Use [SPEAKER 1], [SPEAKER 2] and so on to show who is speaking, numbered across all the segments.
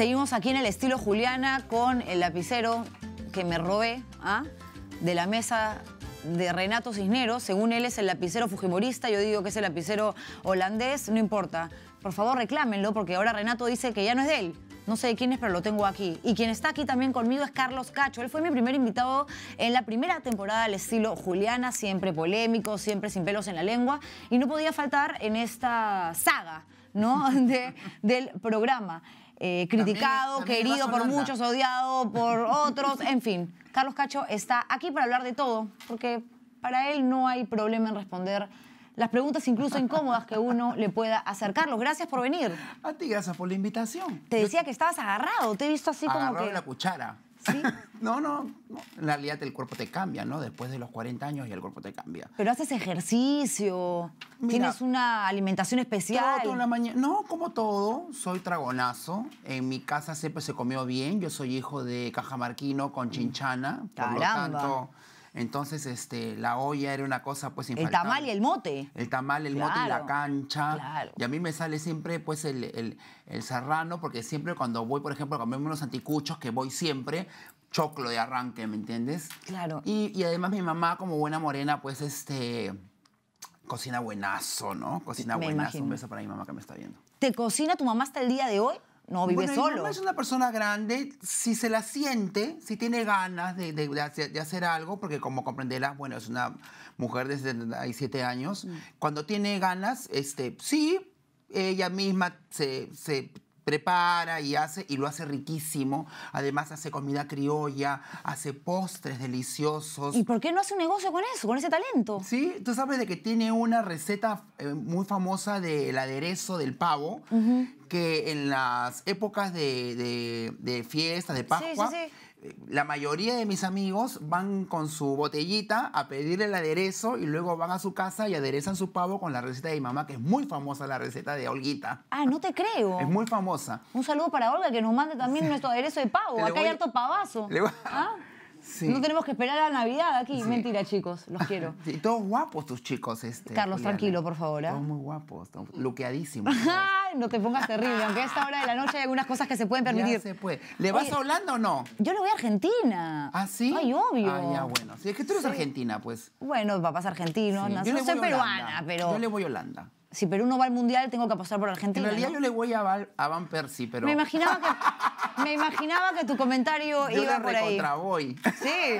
[SPEAKER 1] Seguimos aquí en el estilo Juliana con el lapicero que me robé ¿ah? de la mesa de Renato Cisneros. Según él es el lapicero fujimorista, yo digo que es el lapicero holandés, no importa. Por favor, reclámenlo porque ahora Renato dice que ya no es de él. No sé de quién es, pero lo tengo aquí. Y quien está aquí también conmigo es Carlos Cacho. Él fue mi primer invitado en la primera temporada del estilo Juliana, siempre polémico, siempre sin pelos en la lengua. Y no podía faltar en esta saga ¿no? de, del programa. Eh, criticado, querido por muchos, odiado por otros, en fin. Carlos Cacho está aquí para hablar de todo, porque para él no hay problema en responder las preguntas incluso incómodas que uno le pueda hacer. Carlos, gracias por venir. A ti, gracias por la invitación. Te decía que estabas agarrado, te he visto así como que... la
[SPEAKER 2] cuchara. no, no, la En realidad el cuerpo te cambia, ¿no? Después de los 40 años y el cuerpo te cambia.
[SPEAKER 1] Pero haces ejercicio, tienes una alimentación especial. Todo, la mañana. No, como todo,
[SPEAKER 2] soy tragonazo. En mi casa siempre se comió bien. Yo soy hijo de cajamarquino con chinchana. Por lo tanto entonces, este, la olla era una cosa pues infaltable. El tamal
[SPEAKER 1] y el mote.
[SPEAKER 2] El tamal, el mote y la cancha. Y a mí me sale siempre pues el, serrano, porque siempre cuando voy, por ejemplo, a comerme unos anticuchos, que voy siempre, choclo de arranque, ¿me entiendes? Claro. Y, además mi mamá, como buena morena, pues este cocina buenazo, ¿no? Cocina buenazo. Un beso para mi mamá que me está viendo.
[SPEAKER 1] ¿Te cocina tu mamá hasta el día de hoy? no vive solo. es una persona grande, si se la siente,
[SPEAKER 2] si tiene ganas de, de, hacer, algo, porque como comprenderás, bueno, es una mujer de 77 años, mm. cuando tiene ganas, este, sí, ella misma se prepara y hace y lo hace riquísimo. Además hace comida criolla, hace postres deliciosos. ¿Y
[SPEAKER 1] por qué no hace un negocio con eso, con ese talento? Sí,
[SPEAKER 2] tú sabes de que tiene una receta eh, muy famosa del aderezo del pavo, que en las épocas de, de, de de Pascua, la mayoría de mis amigos van con su botellita a pedir el aderezo y luego van a su casa y aderezan su pavo con la receta de mi mamá, que es muy famosa la receta de Olguita.
[SPEAKER 1] Ah, no te creo. Es
[SPEAKER 2] muy famosa.
[SPEAKER 1] Un saludo para Olga, que nos mande también nuestro aderezo de pavo. Acá hay harto pavazo. Ah. No tenemos que esperar a la Navidad aquí. Mentira, chicos, los quiero. todos guapos
[SPEAKER 2] tus chicos. Este, Carlos, tranquilo, por favor. ¿eh? Todos muy guapos, loqueadísimos
[SPEAKER 1] luqueadísimos. no te pongas terrible, aunque a esta hora de la noche hay algunas cosas que se pueden permitir. Sí, se puede. ¿Le vas a Holanda o no? Yo le voy a Argentina. ¿Ah, sí? Ay, obvio. Ah, ya, bueno. Si es que tú eres argentina, pues. Bueno, papás argentinos. No, yo no soy peruana, pero... Yo le voy a Holanda si Perú no va al Mundial, tengo que pasar por Argentina. En realidad yo le voy a, Van Persie, pero... Me imaginaba que, me imaginaba que tu comentario iba por ahí. voy. Sí,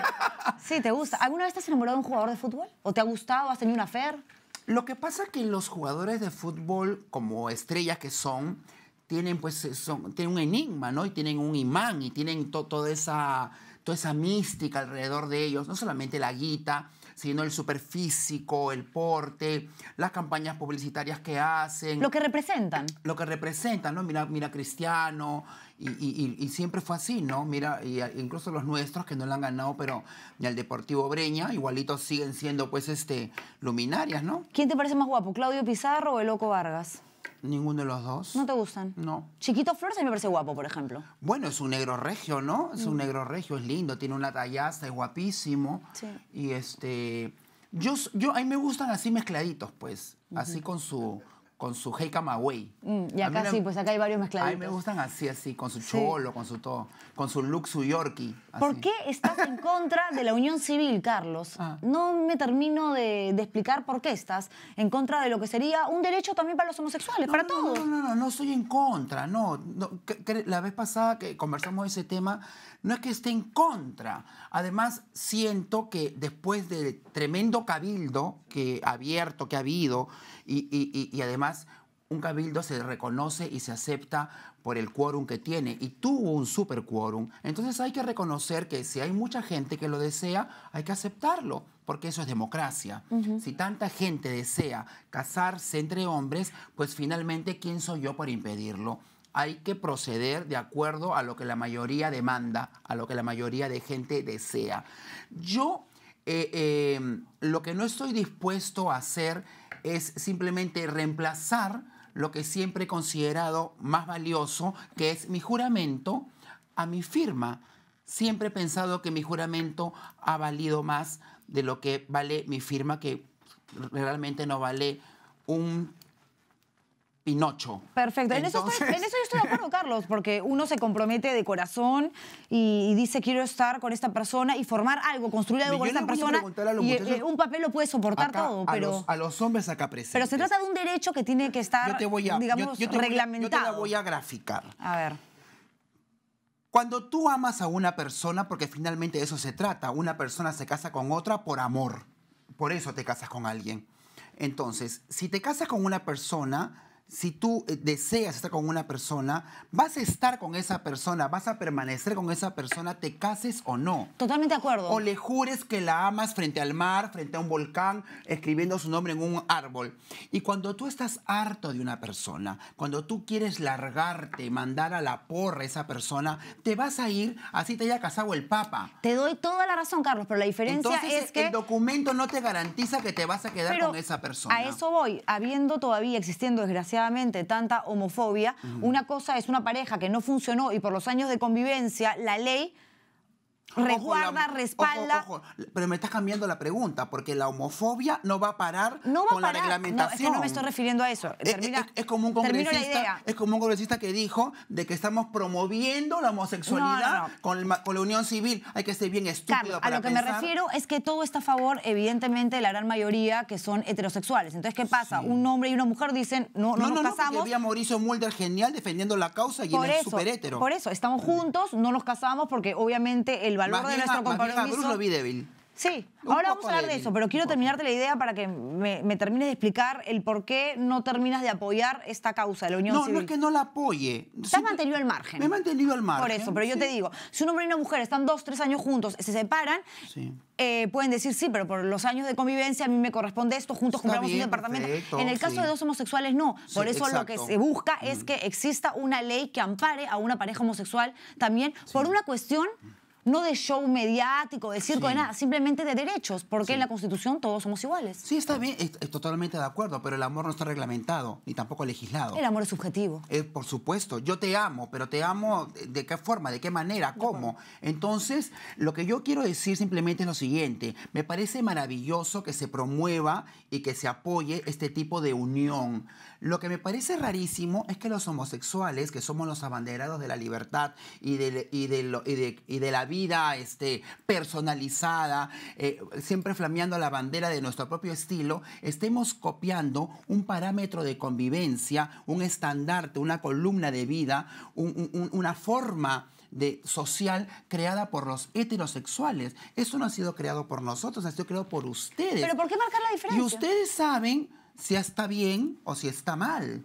[SPEAKER 1] sí, te gusta. ¿Alguna vez te has enamorado de un jugador de fútbol? ¿O te ha gustado? ¿Has tenido una fer?
[SPEAKER 2] Lo que pasa es que los jugadores de fútbol, como estrellas que son, tienen pues son, tienen un enigma, ¿no? Y tienen un imán y tienen toda, esa, toda esa mística alrededor de ellos, no solamente la guita, sino el superfísico, el porte, las campañas publicitarias que hacen. Lo que representan. Lo que representan, ¿no? Mira, mira Cristiano, y, siempre fue así, ¿no? Mira, incluso los nuestros que no lo han ganado, pero el Deportivo Breña, igualitos siguen siendo, pues, este, luminarias,
[SPEAKER 1] ¿no? ¿Quién te parece más guapo, Claudio Pizarro o el Loco Vargas?
[SPEAKER 2] Ninguno de los dos.
[SPEAKER 1] ¿No te gustan? No. Chiquito Flores a me parece guapo, por
[SPEAKER 2] ejemplo. Bueno, es un negro regio, ¿no? Es un mm. negro regio, es lindo, tiene una tallaza, es guapísimo. Sí. Y este... Yo, yo, a mí me gustan así mezcladitos, pues. Así con su, con su Hey Camagüey. Mm, y acá sí, pues
[SPEAKER 1] acá hay varios mezclados A mí me gustan
[SPEAKER 2] así, así, con su cholo, con su todo, con su look, su yorkie. ¿Por
[SPEAKER 1] qué estás en contra de la unión civil, Carlos? Ah. No me termino de, explicar por qué estás en contra de lo que sería un derecho también para los homosexuales, para todos. No, no, no, no soy
[SPEAKER 2] en contra, no. la vez pasada que conversamos ese tema, no es que esté en contra. Además, siento que después del tremendo cabildo que ha abierto que ha habido y además un cabildo se reconoce y se acepta por el quórum que tiene y tuvo un super quórum. Entonces hay que reconocer que si hay mucha gente que lo desea, hay que aceptarlo, porque eso es democracia. Si tanta gente desea casarse entre hombres, pues finalmente, ¿quién soy yo para impedirlo? Hay que proceder de acuerdo a lo que la mayoría demanda, a lo que la mayoría de gente desea. Yo eh, eh, lo que no estoy dispuesto a hacer es simplemente reemplazar lo que siempre he considerado más valioso, que es mi juramento, a mi firma. Siempre he pensado que mi juramento ha valido más de lo que vale mi firma, que realmente no vale un Perfecto. En, eso yo
[SPEAKER 1] estoy de acuerdo, Carlos, porque uno se compromete de corazón y, dice quiero estar con esta persona y formar algo, construir algo con esta persona. Y, eh, un papel lo puede soportar todo, pero...
[SPEAKER 2] A los, hombres acá presentes. Pero se trata
[SPEAKER 1] de un derecho que tiene que estar, digamos, reglamentado. Voy a, yo te la voy a
[SPEAKER 2] graficar. A ver. Cuando tú amas a una persona, porque finalmente de eso se trata, una persona se casa con otra por amor. Por eso te casas con alguien. Entonces, si te casas con una persona, si tú eh, deseas estar con una persona, vas a estar con esa persona, vas a permanecer con esa persona, te cases o no.
[SPEAKER 1] Totalmente de acuerdo. O
[SPEAKER 2] le jures que la amas frente al mar, frente a un volcán, escribiendo su nombre en un árbol. Y cuando tú estás harto de una persona, cuando tú quieres largarte, mandar a la porra a esa persona, te vas a ir así te haya casado el Papa.
[SPEAKER 1] Te doy toda la razón, Carlos, pero la diferencia es que... El
[SPEAKER 2] documento no te garantiza que te vas a quedar con esa persona. A eso
[SPEAKER 1] voy, habiendo todavía existiendo desgraciadamente tanta homofobia. Una cosa es una pareja que no funcionó y por los años de convivencia la ley resguarda, respalda.
[SPEAKER 2] pero me estás cambiando la pregunta, porque la homofobia no va a parar con la reglamentación. No, no me estoy refiriendo a eso. Eh, eh, es, como un congresista, es como un que dijo de que estamos promoviendo la homosexualidad con, la unión civil. Hay que ser bien estúpido claro, A lo que me refiero
[SPEAKER 1] es que todo está a favor, evidentemente, de la gran mayoría que son heterosexuales. Entonces, ¿qué pasa? Un hombre y una mujer dicen, no, no, nos casamos. había
[SPEAKER 2] Mauricio Mulder genial defendiendo la causa y por Por
[SPEAKER 1] eso, estamos juntos, no nos casamos porque obviamente el valor de nuestro compromiso. débil. Sí, ahora vamos a hablar de eso, pero quiero terminarte la idea para que me, termines de explicar el por qué no terminas de apoyar esta causa de la Unión no, No, no es que no la
[SPEAKER 2] apoye.
[SPEAKER 1] Estás mantenido al margen. Me he mantenido al margen. Por eso, pero yo te digo, si un hombre y una mujer están dos, tres años juntos, se separan, eh, pueden decir, sí, pero por los años de convivencia a mí me corresponde esto, juntos compramos un departamento. en el caso de dos homosexuales, no. Por eso lo que se busca es mm. que exista una ley que ampare a una pareja homosexual también por una cuestión no de show mediático, de circo, de nada, simplemente de derechos, porque en la Constitución todos somos iguales. Sí, está bien, estoy
[SPEAKER 2] totalmente de acuerdo, pero el amor no está reglamentado ni tampoco legislado. El amor es subjetivo. Eh, por supuesto, yo te amo, pero te amo de qué forma, de qué manera, cómo. Entonces, lo que yo quiero decir simplemente es lo siguiente, me parece maravilloso que se promueva y que se apoye este tipo de unión. Lo que me parece rarísimo es que los homosexuales, que somos los abanderados de la libertad y de, y de, la vida este, personalizada, eh, siempre flameando la bandera de nuestro propio estilo, estemos copiando un parámetro de convivencia, un estandarte, una columna de vida, una forma de social creada por los heterosexuales. Eso no ha sido creado por nosotros, ha sido creado por ustedes. Pero ¿por qué
[SPEAKER 1] marcar la diferencia? Y ustedes
[SPEAKER 2] saben si está bien o si está mal.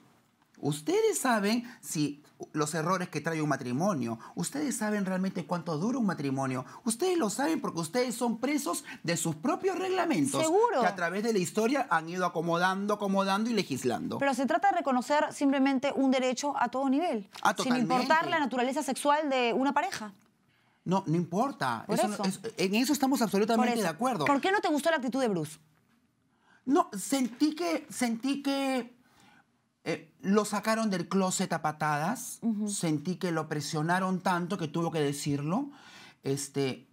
[SPEAKER 2] Ustedes saben si los errores que trae un matrimonio, ustedes saben realmente cuánto dura un matrimonio, ustedes lo saben porque ustedes son presos de sus propios reglamentos Seguro. que a través de la historia han ido acomodando, acomodando y legislando. Pero
[SPEAKER 1] se trata de reconocer simplemente un derecho a todo nivel, ah, sin importar la naturaleza sexual de una pareja.
[SPEAKER 2] No, no importa. en eso estamos absolutamente de acuerdo. ¿Por
[SPEAKER 1] qué no te gustó la actitud de Bruce?
[SPEAKER 2] No, sentí que, sentí que eh, lo sacaron del closet a patadas, sentí que lo presionaron tanto que tuvo que decirlo. Este,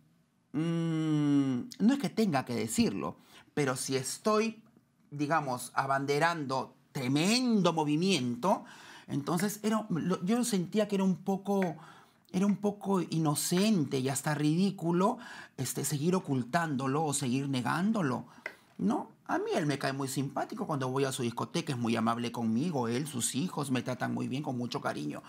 [SPEAKER 2] mm, no es que tenga que decirlo, pero si estoy, digamos, abanderando tremendo movimiento, entonces era, yo sentía que era un poco era un poco inocente y hasta ridículo este, seguir ocultándolo o seguir negándolo. No, a mí él me cae muy simpático cuando voy a su discoteca, es muy amable conmigo, él, sus hijos me tratan muy bien, con mucho cariño.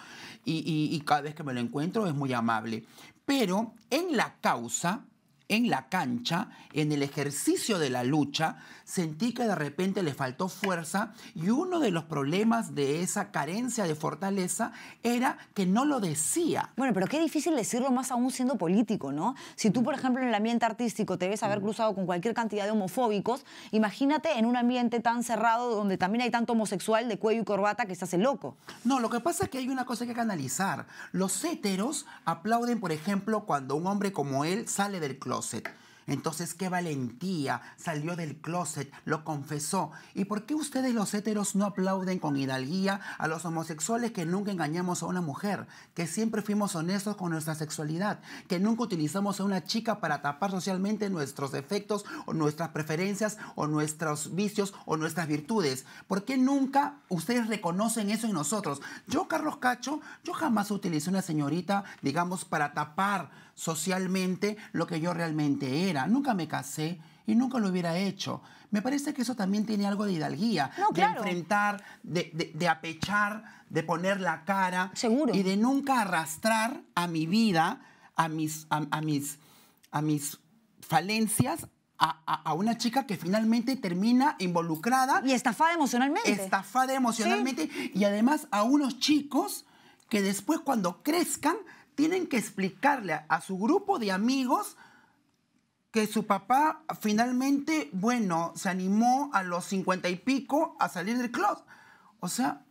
[SPEAKER 2] Y, cada vez que me lo encuentro es muy amable. Pero en la causa, en la cancha, en el ejercicio de la lucha, sentí que de repente le faltó fuerza y uno de los problemas de esa carencia de fortaleza
[SPEAKER 1] era que no lo decía. Bueno, pero qué difícil decirlo más aún siendo político, ¿no? Si tú, por mm. ejemplo, en el ambiente artístico te ves haber mm. cruzado con cualquier cantidad de homofóbicos, imagínate en un ambiente tan cerrado donde también hay tanto homosexual de cuello y corbata que se hace loco. No, lo que pasa es
[SPEAKER 2] que hay una cosa que hay que analizar. Los héteros aplauden, por ejemplo, cuando un hombre como él sale del closet. Entonces, qué valentía, salió del closet, lo confesó. ¿Y por qué ustedes los héteros no aplauden con hidalguía a los homosexuales que nunca engañamos a una mujer, que siempre fuimos honestos con nuestra sexualidad, que nunca utilizamos a una chica para tapar socialmente nuestros defectos o nuestras preferencias o nuestros vicios o nuestras virtudes? ¿Por qué nunca ustedes reconocen eso en nosotros? Yo, Carlos Cacho, yo jamás utilicé una señorita, digamos, para tapar socialmente lo que yo realmente era. Nunca me casé y nunca lo hubiera hecho. Me parece que eso también tiene algo de hidalguía, de enfrentar, de, apechar, de poner la cara y de nunca arrastrar a mi vida, a mis, a, mis, a mis falencias. A, una chica que finalmente termina involucrada. Y estafada emocionalmente. Estafada emocionalmente. Y además a unos chicos que después cuando crezcan tienen que explicarle a, su grupo de amigos que su papá finalmente, bueno, se animó a los cincuenta y pico a salir del club. O sea,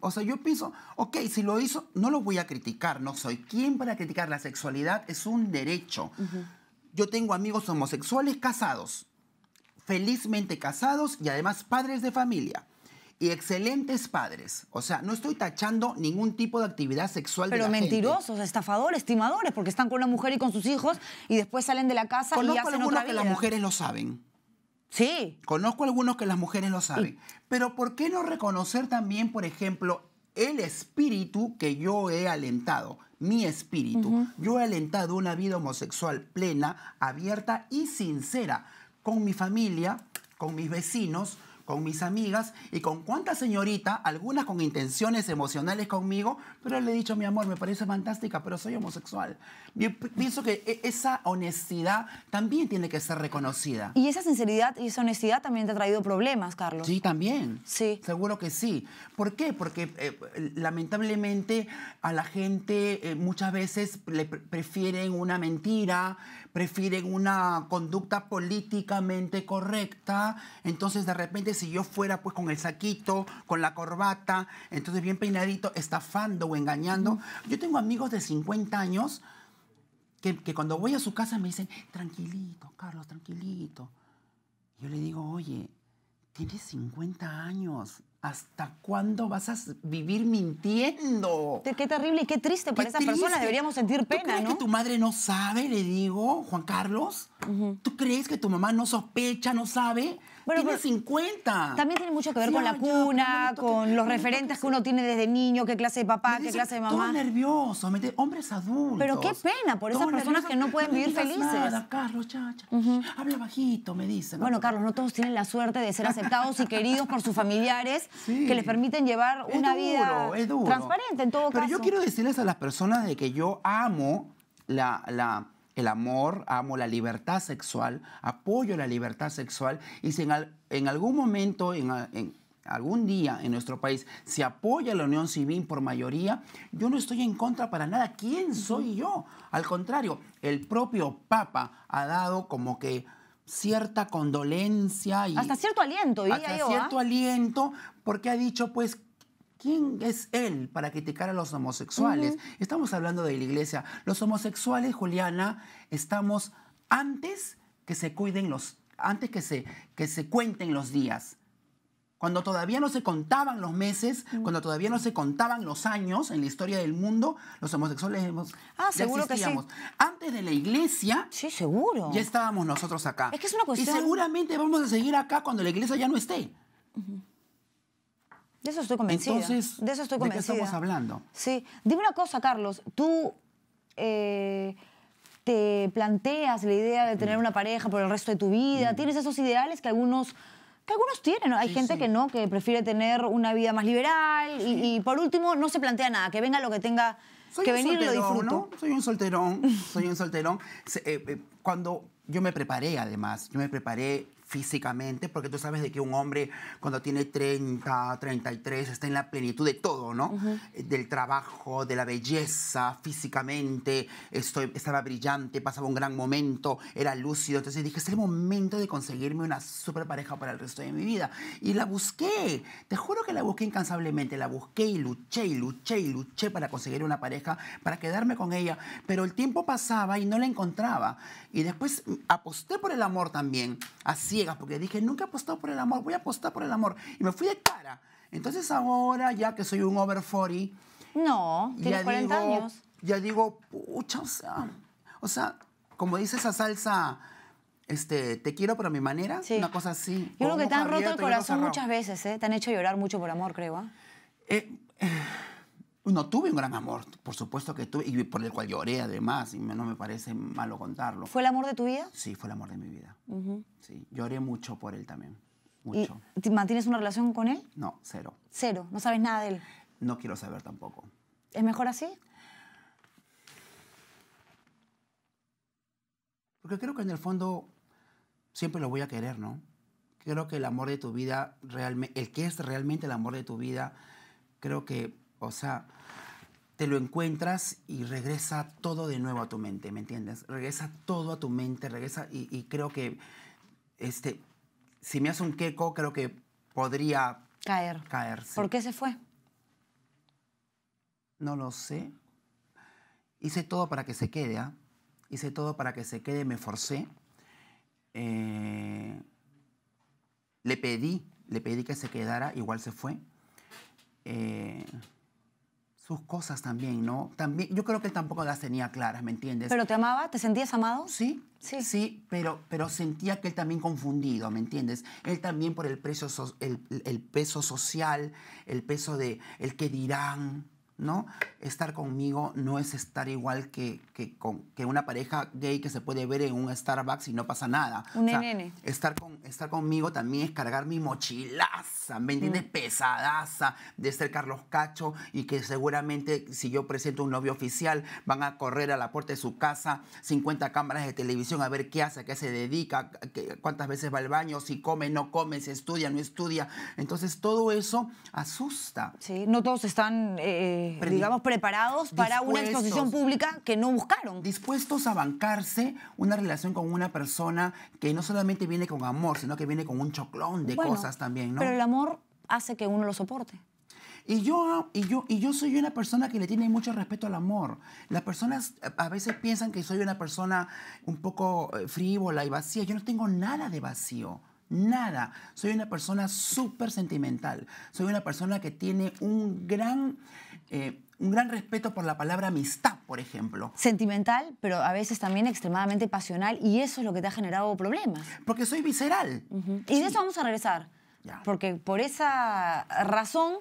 [SPEAKER 2] o sea, yo pienso, ok, si lo hizo, no lo voy a criticar, no soy quien para criticar. La sexualidad es un derecho. Yo tengo amigos homosexuales casados, felizmente casados y además padres de familia y excelentes padres. O sea, no estoy tachando ningún tipo de actividad sexual. Pero de la mentirosos,
[SPEAKER 1] estafadores, estimadores, porque están con una mujer y con sus hijos y después salen de la casa Conozco y hacen algunos que las mujeres
[SPEAKER 2] lo saben. Sí. Conozco algunos que las mujeres lo saben. Pero ¿por qué no reconocer también, por ejemplo, el espíritu que yo he alentado? mi espíritu. Yo he alentado una vida homosexual plena, abierta y sincera con mi familia, con mis vecinos, con mis amigas y con cuánta señorita, algunas con intenciones emocionales conmigo, pero le he dicho, mi amor, me parece fantástica, pero soy homosexual. Yo pienso que e-, esa honestidad también tiene que ser reconocida.
[SPEAKER 1] Y esa sinceridad y esa honestidad también te ha traído problemas,
[SPEAKER 2] Carlos. Sí, también. Sí. Seguro que sí. ¿Por qué? Porque eh, lamentablemente a la gente eh, muchas veces le prefieren una mentira, prefieren una conducta políticamente correcta. Entonces, de repente, si yo fuera pues con el saquito, con la corbata, entonces bien peinadito, estafando o engañando. Yo tengo amigos de 50 años que, que cuando voy a su casa me dicen, tranquilito, Carlos, tranquilito. Yo le digo, oye, tienes 50 años, ¿Hasta cuándo vas a vivir mintiendo?
[SPEAKER 1] Qué terrible y qué triste para esa persona. Deberíamos sentir pena, ¿Tú crees que tu
[SPEAKER 2] madre no sabe? Le digo, Juan Carlos. ¿Tú crees que tu mamá no sospecha, no sabe? tiene 50.
[SPEAKER 1] También tiene mucho que ver con la cuna, con los referentes que uno tiene desde niño, qué clase de papá, qué clase de mamá. Todo nervioso, hombres adultos. Pero qué pena por esas personas que no pueden vivir felices. Carlos, Habla bajito, me dicen. Bueno, Carlos, no todos tienen la suerte de ser aceptados y queridos por sus familiares que les permiten llevar una vida transparente en todo caso. Pero yo
[SPEAKER 2] quiero decirles a las personas de que yo amo la el amor, amo la libertad sexual, apoyo la libertad sexual y si en, algún momento, en, algún día en nuestro país se apoya la unión civil por mayoría, yo no estoy en contra para nada. ¿Quién soy yo? Al contrario, el propio Papa ha dado como que cierta condolencia y hasta cierto
[SPEAKER 1] aliento, hasta cierto ¿ah?
[SPEAKER 2] aliento, porque ha dicho pues ¿Quién es él para criticar a los homosexuales? Estamos hablando de la iglesia. Los homosexuales, Juliana, estamos antes que se cuiden los, antes que se, que se cuenten los días. Cuando todavía no se contaban los meses, cuando todavía no se contaban los años en la historia del mundo, los homosexuales hemos, ah, seguro Que sí. Antes de la iglesia, sí, seguro. ya estábamos nosotros acá. Es que es una cuestión. Y seguramente vamos a seguir acá cuando la iglesia ya no esté.
[SPEAKER 1] De eso estoy convencida. de eso estoy convencida. ¿de qué estamos hablando? Sí. Dime una cosa, Carlos. Tú eh, te planteas la idea de tener mm. una pareja por el resto de tu vida. Mm. Tienes esos ideales que algunos que algunos tienen. Hay gente que no, que prefiere tener una vida más liberal y, por último no se plantea nada, que venga lo que tenga que venir lo disfruto.
[SPEAKER 2] Soy un solterón, soy un solterón. Eh, eh, cuando yo me preparé, además, yo me preparé físicamente, porque tú sabes de que un hombre cuando tiene 30, 33, está en la plenitud de todo, ¿no? Eh, del trabajo, de la belleza, físicamente, estaba brillante, pasaba un gran momento, era lúcido. Entonces dije, es el momento de conseguirme una super pareja para el resto de mi vida. Y la busqué, te juro que la busqué incansablemente, la busqué y luché y luché y luché para conseguir una pareja, para quedarme con ella, pero el tiempo pasaba y no la encontraba. Y después aposté por el amor también, así porque dije, nunca he apostado por el amor, voy a apostar por el amor. Y me fui de cara. Entonces ahora, ya que soy un over 40... No, tienes 40 años. Ya digo, pucha, o sea, o sea, como dice esa salsa, este, te quiero pero mi manera, una cosa así. Yo creo que te han roto el corazón muchas
[SPEAKER 1] veces, ¿eh? Te han hecho llorar mucho por amor, creo, ¿ah? eh, eh, no
[SPEAKER 2] tuve un gran amor, por supuesto que tuve, y por el cual lloré además, y no me parece malo contarlo. ¿Fue
[SPEAKER 1] el amor de tu vida?
[SPEAKER 2] Sí, fue el amor de mi vida. Sí, lloré mucho por él también. Mucho.
[SPEAKER 1] ¿Y mantienes una relación con él? No, cero. Cero, no sabes nada de él.
[SPEAKER 2] No quiero saber tampoco. ¿Es mejor así? Porque creo que en el fondo siempre lo voy a querer, ¿no? Creo que el amor de tu vida, realmente, el que es realmente el amor de tu vida, creo que, o sea, te lo encuentras y regresa todo de nuevo a tu mente, ¿me entiendes? Regresa todo a tu mente, regresa y, creo que, este, si me hace un queco, creo que podría caer. Caerse. ¿Por qué se fue? No lo sé. Hice todo para que se quede, ¿ah? hice todo para que se quede, me forcé. Eh, le pedí, le pedí que se quedara, igual se fue. Eh, sus cosas también, ¿no? También, yo creo que tampoco las tenía claras, ¿me entiendes? ¿Pero
[SPEAKER 1] te amaba? ¿Te sentías amado? Sí,
[SPEAKER 2] sí. Sí, pero, pero sentía que él también confundido, ¿me entiendes? Él también por el, precio el peso social, el peso de el que dirán, ¿no? Estar conmigo no es estar igual que, con, que una pareja gay que se puede ver en un Starbucks y no pasa nada. Un o estar, con, estar conmigo también es cargar mi mochilaza, ¿me entiendes? Mm. Pesadaza de ser Carlos Cacho y que seguramente si yo presento un novio oficial van a correr a la puerta de su casa 50 cámaras de televisión a ver qué hace, a qué se dedica, cuántas veces va al baño, si come, no come, si estudia, no estudia. Entonces todo eso asusta. Sí,
[SPEAKER 1] no todos están...
[SPEAKER 2] Eh, digamos,
[SPEAKER 1] preparados para una exposición
[SPEAKER 2] pública que no buscaron. Dispuestos a bancarse una relación con una persona que no solamente viene con amor, sino que viene con un choclón de cosas también, ¿no? Pero el
[SPEAKER 1] amor hace que uno lo soporte. Y yo, y, yo, y yo soy una persona
[SPEAKER 2] que le tiene mucho respeto al amor. Las personas eh, a veces piensan que soy una persona un poco eh, frívola y vacía. Yo no tengo nada de vacío. Nada. Soy una persona súper sentimental. Soy una persona que tiene un gran eh, un gran respeto por la palabra amistad, por ejemplo.
[SPEAKER 1] Sentimental, pero a veces también extremadamente pasional, y eso es lo que te ha generado problemas. Porque soy visceral. Y de eso vamos a regresar. Porque por esa razón,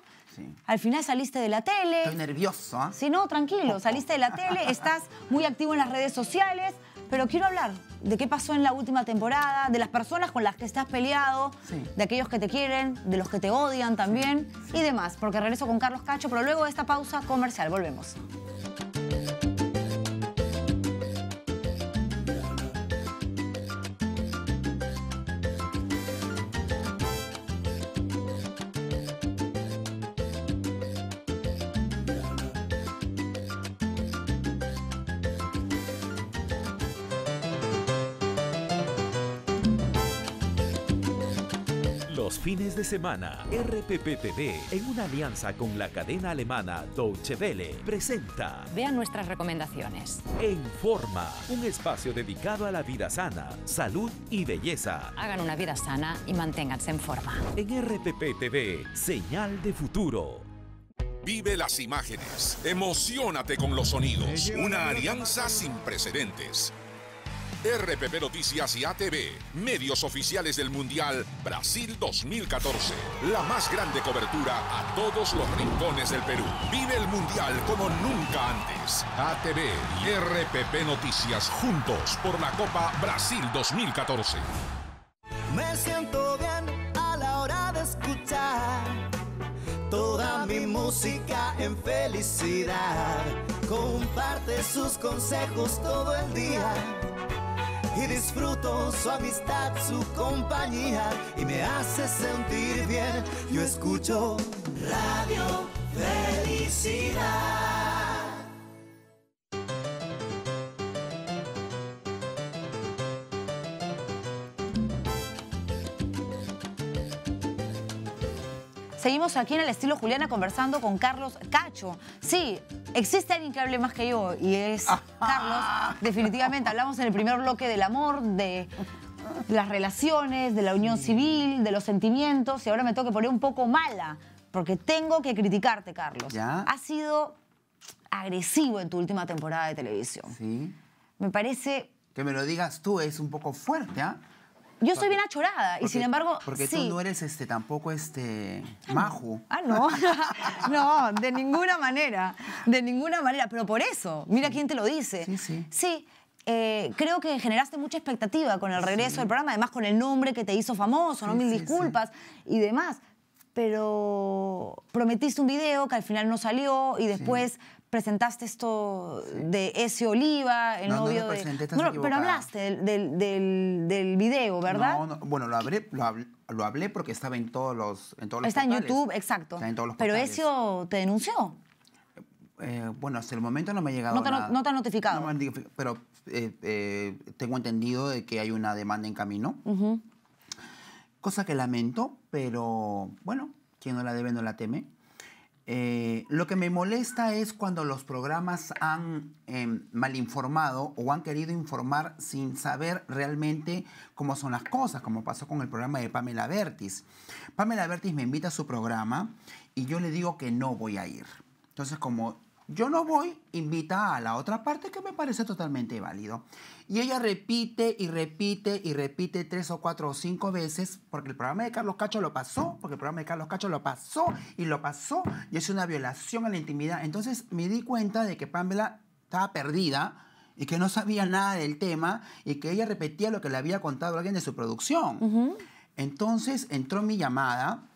[SPEAKER 1] al final saliste de la tele. Estoy nervioso. ¿ah? Sí, no, tranquilo. Saliste de la tele, estás muy activo en las redes sociales, pero quiero hablar de qué pasó en la última temporada, de las personas con las que estás peleado, de aquellos que te quieren, de los que te odian también y demás, porque regreso con Carlos Cacho, pero luego de esta pausa comercial, volvemos.
[SPEAKER 2] fines de semana, RPP TV en una alianza con la cadena alemana Deutsche Welle, presenta.
[SPEAKER 1] Vean nuestras recomendaciones. En
[SPEAKER 2] Forma, un espacio dedicado a la vida sana, salud y belleza.
[SPEAKER 1] Hagan una vida sana y manténganse en forma.
[SPEAKER 2] En TV señal de futuro. Vive las imágenes, emocionate con los sonidos, una alianza sin precedentes. RPP Noticias y ATV, medios oficiales del Mundial Brasil 2014. La más grande cobertura a todos los rincones del Perú. Vive el Mundial como nunca antes. ATV y RPP Noticias juntos por la Copa Brasil 2014. Me siento bien a la hora de escuchar toda mi música en felicidad. Comparte sus consejos todo el día y disfruto su amistad, su compañía y me hace sentir bien. Yo escucho Radio Felicidad.
[SPEAKER 1] Venimos aquí en el estilo Juliana conversando con Carlos Cacho. Sí, existe alguien que hable más que yo y es ah. Carlos. Definitivamente, hablamos en el primer bloque del amor, de las relaciones, de la unión civil, de los sentimientos y ahora me tengo que poner un poco mala porque tengo que criticarte, Carlos. ¿Ya? Has sido agresivo en tu última temporada de televisión. Sí. Me parece... Que me lo digas
[SPEAKER 2] tú es un poco fuerte, ¿ah? yo soy bien
[SPEAKER 1] achorada y sin embargo. Porque tú no
[SPEAKER 2] eres este, tampoco este ah, majo. Ah,
[SPEAKER 1] no. no, de ninguna manera. De ninguna manera. Pero por eso, mira quién te lo dice. Sí, sí. Sí. Eh, creo que generaste mucha expectativa con el regreso del programa, además con el nombre que te hizo famoso, ¿no? Mil disculpas y demás. Pero prometiste un video que al final no salió y después presentaste esto de ese Oliva, el no, novio de... pero hablaste del, del, video, ¿verdad? No,
[SPEAKER 2] bueno, lo hablé, lo hablé, porque estaba en todos los en Está en YouTube, exacto. Está en todos los pero Ese
[SPEAKER 1] Ezio te denunció.
[SPEAKER 2] Eh, bueno, hasta el momento no me ha llegado. No te, No te notificado. No me han, pero eh, eh, tengo entendido de que hay una demanda en camino. Cosa que lamento, pero bueno, quien no la debe no la teme. Eh, lo que me molesta es cuando los programas han em, malinformado o han querido informar sin saber realmente cómo son las cosas, como pasó con el programa de Pamela Bertis. Pamela Bertis me invita a su programa y yo le digo que no voy a ir. Entonces, como yo no voy, invita a la otra parte que me parece totalmente válido. Y ella repite y repite y repite tres o cuatro o cinco veces, porque el programa de Carlos Cacho lo pasó, porque el programa de Carlos Cacho lo pasó y lo pasó, y es una violación a la intimidad. Entonces me di cuenta de que Pamela estaba perdida y que no sabía nada del tema y que ella repetía lo que le había contado alguien de su producción. Entonces entró mi llamada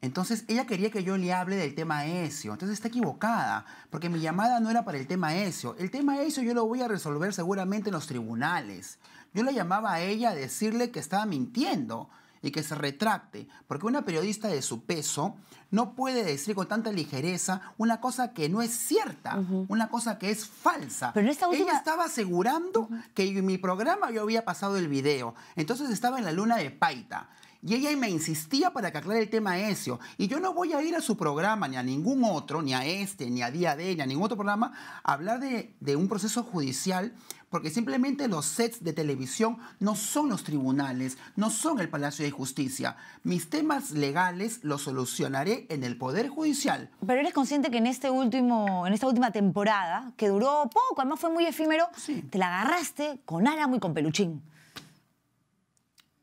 [SPEAKER 2] entonces ella quería que yo le hable del tema ESIO. Entonces está equivocada, porque mi llamada no era para el tema ESIO. El tema ESIO yo lo voy a resolver seguramente en los tribunales. Yo le llamaba a ella a decirle que estaba mintiendo y que se retracte, porque una periodista de su peso no puede decir con tanta ligereza una cosa que no es cierta, una cosa que es falsa. Pero esta Ella estaba asegurando que en mi programa yo había pasado el video, entonces estaba en la luna de Paita. Y ella me insistía para que aclare el tema ese. Y yo no voy a ir a su programa, ni a ningún otro, ni a este, ni a Día de, ni a ningún otro programa, a hablar de, un proceso judicial, porque simplemente los sets de televisión no son los tribunales, no son el Palacio de Justicia. Mis temas legales los solucionaré en el Poder Judicial.
[SPEAKER 1] Pero eres consciente que en, este último, en esta última temporada, que duró poco, además fue muy efímero, te la agarraste con Álamo y con Peluchín.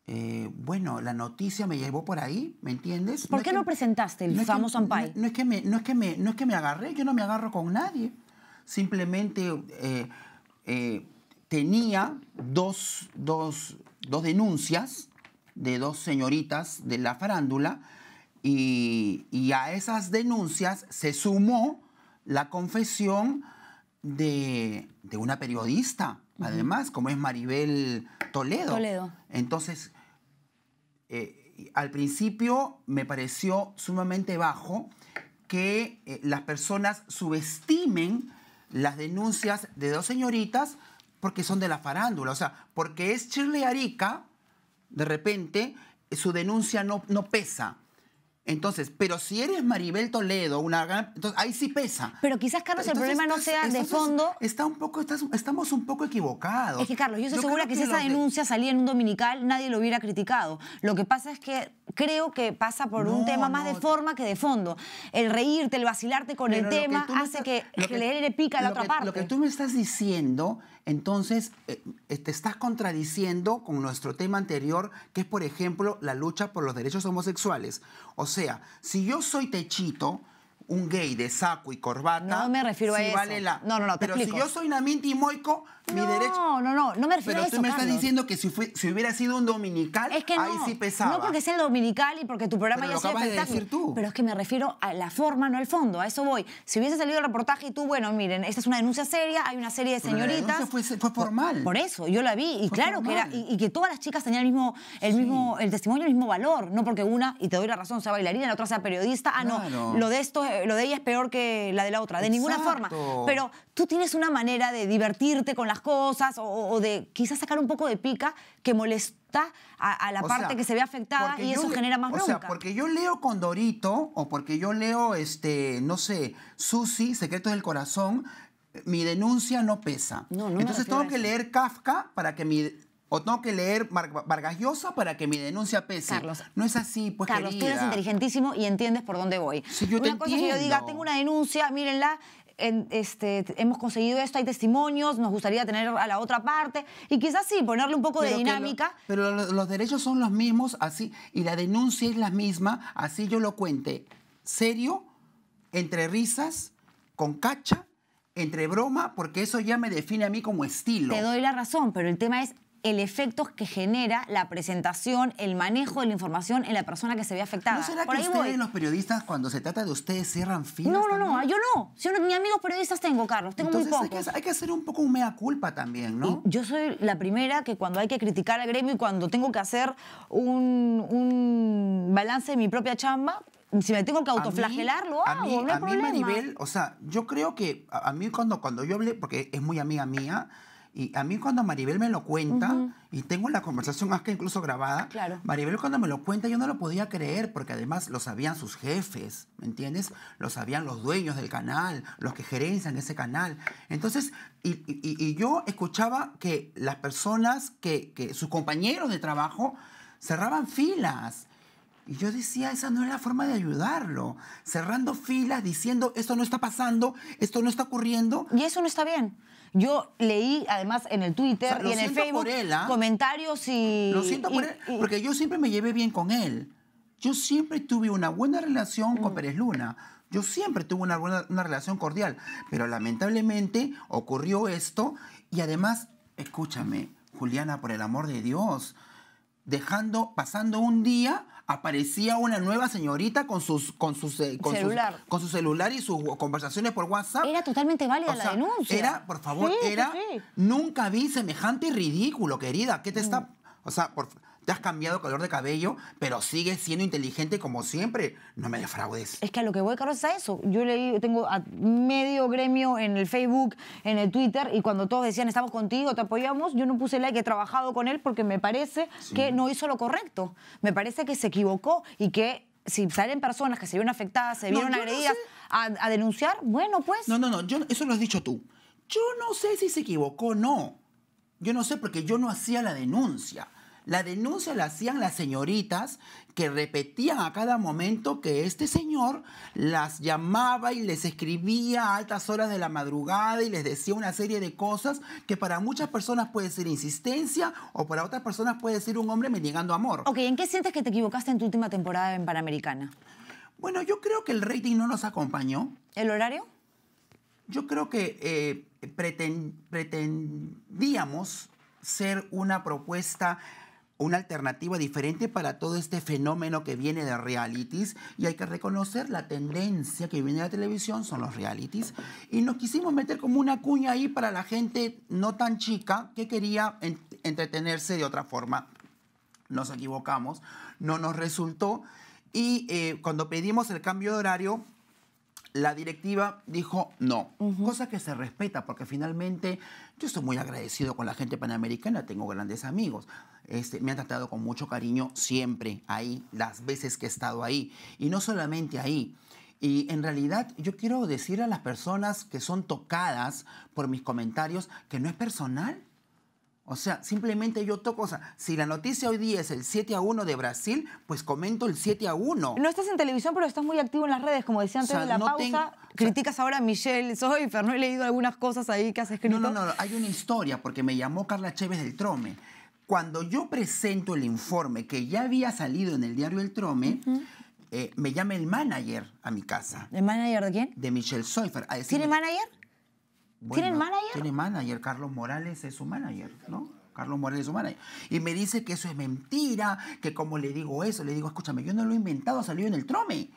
[SPEAKER 2] Eh, bueno, la noticia me llevó por ahí, ¿me entiendes? ¿Por qué no
[SPEAKER 1] presentaste el famoso Ampay?
[SPEAKER 2] No, es que me, no, es que no es que me agarré, yo no me agarro con nadie. Simplemente eh, eh, tenía dos, dos, denuncias de dos señoritas de la farándula y, a esas denuncias se sumó la confesión de, una periodista, además, como es Maribel Toledo. Toledo. Entonces, eh, al principio me pareció sumamente bajo que eh, las personas subestimen las denuncias de dos señoritas porque son de la farándula. O sea, porque es Chile Arica, de repente su denuncia no, no pesa. Entonces, pero si eres Maribel Toledo, una entonces ahí sí pesa. Pero quizás, Carlos, el problema no sea de fondo. Está un poco, estamos un poco equivocados. Es que, Carlos, yo estoy segura que, si esa
[SPEAKER 1] denuncia salía en un dominical, nadie lo hubiera criticado. Lo que pasa es que creo que pasa por un tema más de forma que de fondo. El reírte, el vacilarte con el tema hace que, que, le pica a la otra parte. Lo que tú
[SPEAKER 2] me estás diciendo entonces, eh, eh, te estás contradiciendo con nuestro tema anterior, que es, por ejemplo, la lucha por los derechos homosexuales. O sea, si yo soy techito, un gay de saco y corbata. No me refiero a eso. la... No, no, no, Pero si yo soy Naminti Moico, no, derecho. No, no, no, no me refiero a eso. Pero tú me estás diciendo que si, hubiera sido un dominical, no, ahí sí pesaba. No porque
[SPEAKER 1] sea el dominical y porque tu programa ya sea de decir Pero es que me refiero a la forma, no al fondo. A eso voy. Si hubiese salido el reportaje y tú, bueno, miren, esta es una denuncia seria, hay una serie de señoritas. Pero fue, formal. Por, eso, yo la vi. Y claro que era. Y, que todas las chicas tenían el mismo, el mismo, el testimonio, el mismo valor. No porque una, y te doy la razón, sea bailarina, la otra sea periodista. Ah, no. Lo de esto, eh, lo de ella es peor que la de la otra. De ninguna forma. Pero tú tienes una manera de divertirte con las cosas o, de quizás sacar un poco de pica que molesta a, la parte que se ve afectada y eso genera más o O sea, porque yo
[SPEAKER 2] leo con Dorito o porque yo leo, este, no sé, Susi, Secretos del Corazón, mi denuncia no pesa. No, no Entonces tengo que leer Kafka para que mi o tengo que leer Vargas Llosa para que mi denuncia pese. no es así, pues Carlos, tú eres
[SPEAKER 1] inteligentísimo y entiendes por dónde voy. yo una cosa que yo diga, tengo una denuncia, mírenla, este, hemos conseguido esto, hay testimonios, nos gustaría tener a la otra parte y quizás sí, ponerle un poco de dinámica. pero los derechos son los mismos, así, y la denuncia es la misma,
[SPEAKER 2] así yo lo cuente. Serio, entre risas, con cacha, entre broma, porque eso ya me define a mí como estilo.
[SPEAKER 1] Te doy la razón, pero el tema es el efecto que genera la presentación, el manejo de la información en la persona que se ve afectada. ¿No será ustedes, los
[SPEAKER 2] periodistas, cuando se trata de ustedes, cierran filas? No, no, no, yo
[SPEAKER 1] no. Si ni amigos periodistas tengo, Carlos, tengo muy pocos. Hay que, hacer un poco un mea culpa
[SPEAKER 2] también, ¿no?
[SPEAKER 1] yo soy la primera que cuando hay que criticar al gremio y cuando tengo que hacer un, balance de mi propia chamba, si me tengo que autoflagelar, lo hago, a mí, a
[SPEAKER 2] o sea, yo creo que a, mí cuando, cuando yo hablé, porque es muy amiga mía, y a mí cuando Maribel me lo cuenta, y tengo la conversación más que incluso grabada, Maribel cuando me lo cuenta yo no lo podía creer porque además lo sabían sus jefes, ¿me entiendes? Lo sabían los dueños del canal, los que gerencian ese canal. Entonces, y, yo escuchaba que las personas, que, que sus compañeros de trabajo cerraban filas y yo decía, esa no era la forma de ayudarlo. Cerrando filas, diciendo, esto no está pasando, esto no está
[SPEAKER 1] ocurriendo. Y eso no está bien. Yo leí, además, en el Twitter y en el Facebook ¿ah? comentarios y... Lo siento por él, porque yo siempre me llevé bien con él. Yo siempre tuve
[SPEAKER 2] una buena relación con mm. Pérez Luna. Yo siempre tuve una, buena, una relación cordial. Pero lamentablemente ocurrió esto y además, escúchame, Juliana, por el amor de Dios, dejando, pasando un día aparecía una nueva señorita con sus con sus, eh, con, su celular y sus conversaciones por WhatsApp.
[SPEAKER 1] Era totalmente
[SPEAKER 2] válida la denuncia. Era, por favor, era nunca vi semejante ridículo, querida. ¿Qué te mm. está o sea, por, te has cambiado color de cabello, pero sigues siendo inteligente como siempre. No me defraudes.
[SPEAKER 1] Es que a lo que voy, Carlos, es a eso. Yo leí, tengo a medio gremio en el Facebook, en el Twitter, y cuando todos decían estamos contigo, te apoyamos, yo no puse like, he trabajado con él porque me parece que no hizo lo correcto. Me parece que se equivocó y que si salen personas que se vieron afectadas, se vieron agredidas a, denunciar, bueno, pues. No, no, no, eso
[SPEAKER 2] lo has dicho tú. Yo no sé si se equivocó o no. Yo no sé porque yo no hacía la denuncia. La denuncia la hacían las señoritas que repetían a cada momento que este señor las llamaba y les escribía a altas horas de la madrugada y les decía una serie de cosas que para muchas personas puede ser insistencia o
[SPEAKER 1] para otras personas puede ser un hombre mendigando amor. Ok, ¿en qué sientes que te equivocaste en tu última temporada en Panamericana? Bueno, yo creo que el rating no nos acompañó. ¿El horario? Yo
[SPEAKER 2] creo que eh, pretendíamos ser una propuesta una alternativa diferente para todo este fenómeno que viene de realities y hay que reconocer la tendencia que viene de la televisión son los realities y nos quisimos meter como una cuña ahí para la gente no tan chica que quería entretenerse de otra forma. Nos equivocamos, no nos resultó y eh, cuando pedimos el cambio de horario la directiva dijo no, cosa que se respeta porque finalmente yo estoy muy agradecido con la gente panamericana, tengo grandes amigos, este, me han tratado con mucho cariño siempre ahí, las veces que he estado ahí y no solamente ahí. Y en realidad yo quiero decir a las personas que son tocadas por mis comentarios que no es personal, o sea, simplemente yo toco, o sea, si la noticia hoy día es el 7 a 1 de Brasil, pues comento el 7 a 1. No
[SPEAKER 1] estás en televisión, pero estás muy activo en las redes, como decía antes de la pausa. Criticas ahora a Michelle Soifer, no he leído algunas cosas ahí que has escrito. No, no, no, hay una historia, porque me llamó Carla Chévez del Trome.
[SPEAKER 2] Cuando yo presento el informe que ya había salido en el diario El Trome, eh, me llama el manager a mi casa. ¿El manager de quién? De Michelle Soifer. ¿Tiene manager? tiene manager? Tiene manager. Carlos Morales es su manager, ¿no? Carlos Morales es su manager. Y me dice que eso es mentira, que como le digo eso, le digo, escúchame, yo no lo he inventado, salió en el trome.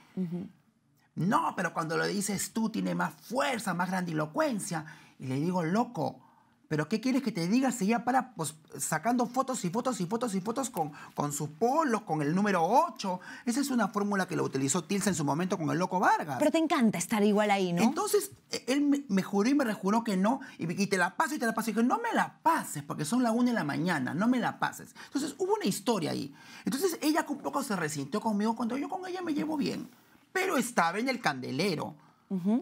[SPEAKER 2] No, pero cuando lo dices tú tiene más fuerza, más grandilocuencia. Y le digo, loco, pero ¿qué quieres que te diga si ella para pues, sacando fotos y fotos y fotos y fotos con, con sus polos, con el número 8? Esa es una fórmula que lo utilizó Tilsa en su momento con el loco Vargas. Pero
[SPEAKER 1] te encanta estar igual ahí, ¿no? Entonces,
[SPEAKER 2] e-, él me, juró y me rejuró que no, y, te la paso y te la paso. Y dije, no me la pases, porque son las 1 de la mañana, no me la pases. Entonces, hubo una historia ahí. Entonces, ella un poco se resintió conmigo cuando yo con ella me llevo bien. Pero estaba en el candelero.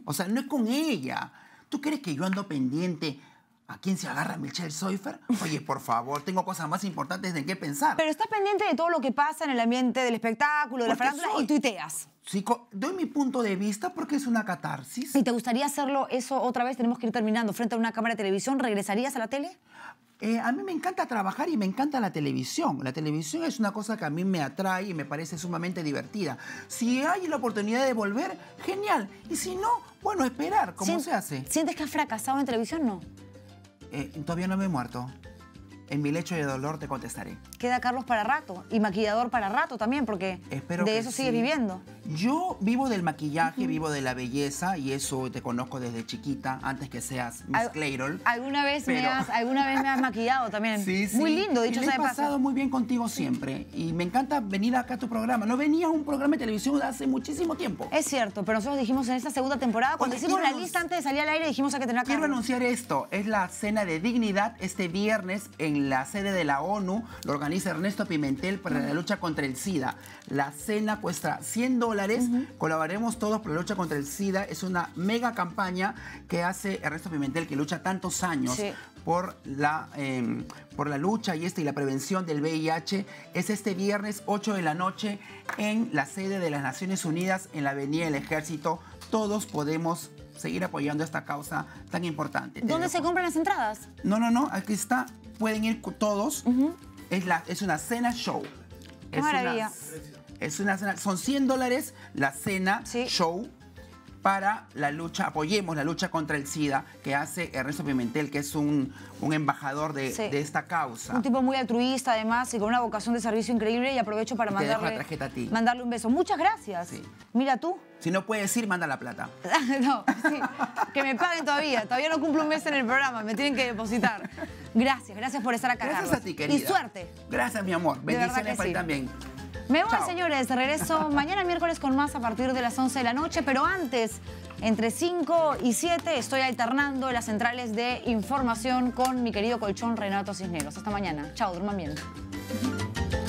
[SPEAKER 2] O sea, no es con ella. ¿Tú crees que yo ando pendiente? ¿A quién se agarra Michelle Seufer? Oye, por favor, tengo cosas más importantes de qué pensar.
[SPEAKER 1] Pero estás pendiente de todo lo que pasa en el ambiente del espectáculo, de la farándula y tuiteas. Sí, doy mi punto de vista porque es una catarsis. ¿Y te gustaría hacerlo eso otra vez? Tenemos que ir terminando. Frente a una cámara de televisión, ¿regresarías a la tele? Eh, a mí me encanta trabajar y me
[SPEAKER 2] encanta la televisión. La televisión es una cosa que a mí me atrae y me parece sumamente divertida. Si hay la oportunidad de volver, genial. Y si no, bueno, esperar, ¿Cómo se hace. ¿Sientes que has
[SPEAKER 1] fracasado en televisión? No.
[SPEAKER 2] Eh, todavía no me he muerto. En mi lecho de dolor te contestaré.
[SPEAKER 1] Queda Carlos para rato y maquillador para rato también, porque
[SPEAKER 2] de eso sigue viviendo. Yo vivo del maquillaje, vivo de la belleza y eso te conozco desde chiquita, antes que seas Miss Al ¿Alguna vez, me has,
[SPEAKER 1] alguna vez me has maquillado también. Sí, sí. Muy lindo, dicho sea de paso. he pasado
[SPEAKER 2] muy bien contigo siempre y me encanta venir acá a tu programa. No venías a un programa de televisión hace muchísimo tiempo. Es cierto, pero nosotros dijimos en esta segunda temporada, cuando hicimos la lista antes de salir al aire, dijimos a que tenía que... Quiero anunciar esto, es la cena de dignidad este viernes en la sede de la ONU, lo organiza Ernesto Pimentel para la lucha contra el SIDA. La cena cuesta 100 dólares. Colaboremos Colaboraremos todos por la lucha contra el SIDA. Es una mega campaña que hace Ernesto Pimentel, que lucha tantos años por, la, em, por la lucha y, este, y la prevención del VIH. Es este viernes 8 de la noche en la sede de las Naciones Unidas, en la Avenida del Ejército. Todos podemos seguir apoyando esta causa tan importante. ¿Dónde se
[SPEAKER 1] compran las entradas?
[SPEAKER 2] No, no, no, aquí está. Pueden ir todos. es, es una cena show.
[SPEAKER 1] es maravilla.
[SPEAKER 2] Es una cena, son 100 dólares la cena show para la lucha, apoyemos la lucha contra el SIDA que hace Ernesto Pimentel, que es un, embajador de, esta causa. Un tipo
[SPEAKER 1] muy altruista además y con una vocación de servicio increíble y aprovecho para mandarle, la a mandarle un beso. Muchas gracias. Mira tú.
[SPEAKER 2] Si no puedes ir, manda la plata.
[SPEAKER 1] no, sí. que me paguen todavía. Todavía no cumplo un mes en el programa, me tienen que depositar. Gracias, gracias por estar acá. Gracias a ti, querida. Y suerte.
[SPEAKER 2] Gracias, mi amor. Bendiciones para ti también.
[SPEAKER 1] Me voy, señores. Regreso mañana miércoles con más a partir de las 11 de la noche, pero antes, entre 5 y 7, estoy alternando las centrales de información con mi querido colchón Renato Cisneros. Hasta mañana. Chao, duerman bien.